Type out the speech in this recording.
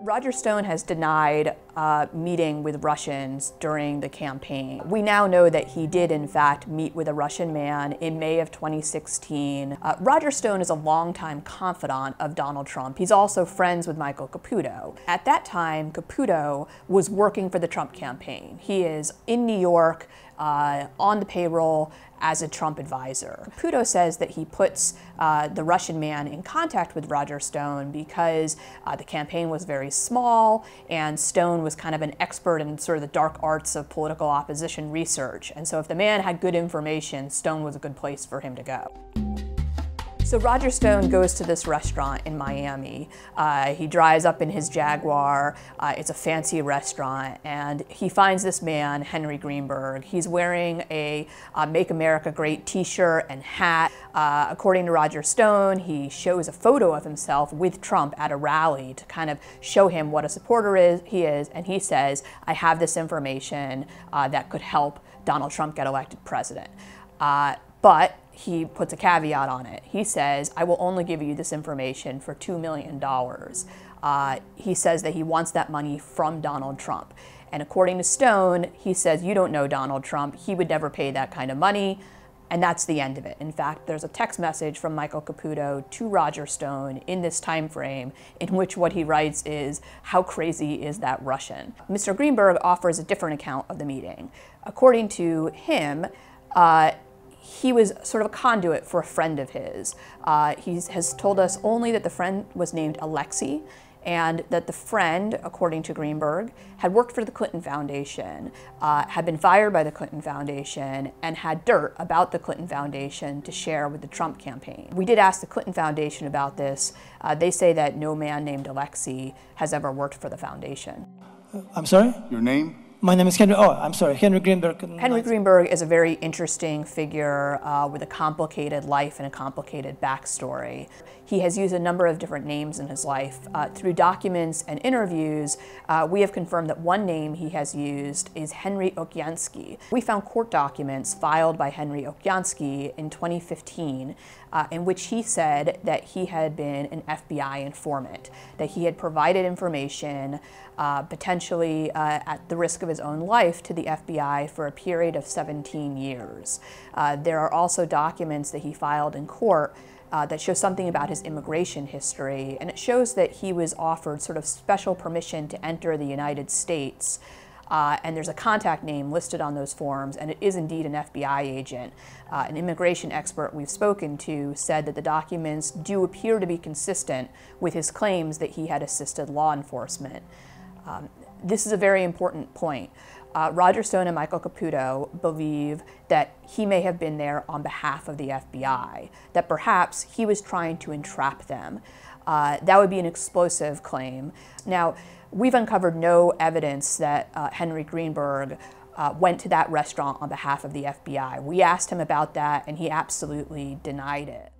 Roger Stone has denied uh, meeting with Russians during the campaign. We now know that he did, in fact, meet with a Russian man in May of 2016. Uh, Roger Stone is a longtime confidant of Donald Trump. He's also friends with Michael Caputo. At that time, Caputo was working for the Trump campaign. He is in New York uh, on the payroll as a Trump advisor. Caputo says that he puts uh, the Russian man in contact with Roger Stone because uh, the campaign was very small and Stone was kind of an expert in sort of the dark arts of political opposition research. And so if the man had good information, Stone was a good place for him to go. So Roger Stone goes to this restaurant in Miami. Uh, he drives up in his Jaguar. Uh, it's a fancy restaurant, and he finds this man, Henry Greenberg. He's wearing a uh, Make America Great t-shirt and hat. Uh, according to Roger Stone, he shows a photo of himself with Trump at a rally to kind of show him what a supporter is, he is, and he says, I have this information uh, that could help Donald Trump get elected president. Uh, but he puts a caveat on it. He says, I will only give you this information for $2 million. Uh, he says that he wants that money from Donald Trump. And according to Stone, he says, You don't know Donald Trump. He would never pay that kind of money. And that's the end of it. In fact, there's a text message from Michael Caputo to Roger Stone in this time frame in which what he writes is, how crazy is that Russian? Mr. Greenberg offers a different account of the meeting. According to him, uh, he was sort of a conduit for a friend of his. Uh, he has told us only that the friend was named Alexei and that the friend, according to Greenberg, had worked for the Clinton Foundation, uh, had been fired by the Clinton Foundation, and had dirt about the Clinton Foundation to share with the Trump campaign. We did ask the Clinton Foundation about this. Uh, they say that no man named Alexei has ever worked for the foundation. I'm sorry? Your name? My name is Henry, oh, I'm sorry, Henry Greenberg. Henry Greenberg is a very interesting figure uh, with a complicated life and a complicated backstory. He has used a number of different names in his life. Uh, through documents and interviews, uh, we have confirmed that one name he has used is Henry Okyansky. We found court documents filed by Henry Okyansky in 2015 uh, in which he said that he had been an FBI informant, that he had provided information uh, potentially uh, at the risk of of his own life to the FBI for a period of 17 years. Uh, there are also documents that he filed in court uh, that show something about his immigration history, and it shows that he was offered sort of special permission to enter the United States. Uh, and there's a contact name listed on those forms, and it is indeed an FBI agent. Uh, an immigration expert we've spoken to said that the documents do appear to be consistent with his claims that he had assisted law enforcement. Um, this is a very important point. Uh, Roger Stone and Michael Caputo believe that he may have been there on behalf of the FBI, that perhaps he was trying to entrap them. Uh, that would be an explosive claim. Now, we've uncovered no evidence that uh, Henry Greenberg uh, went to that restaurant on behalf of the FBI. We asked him about that, and he absolutely denied it.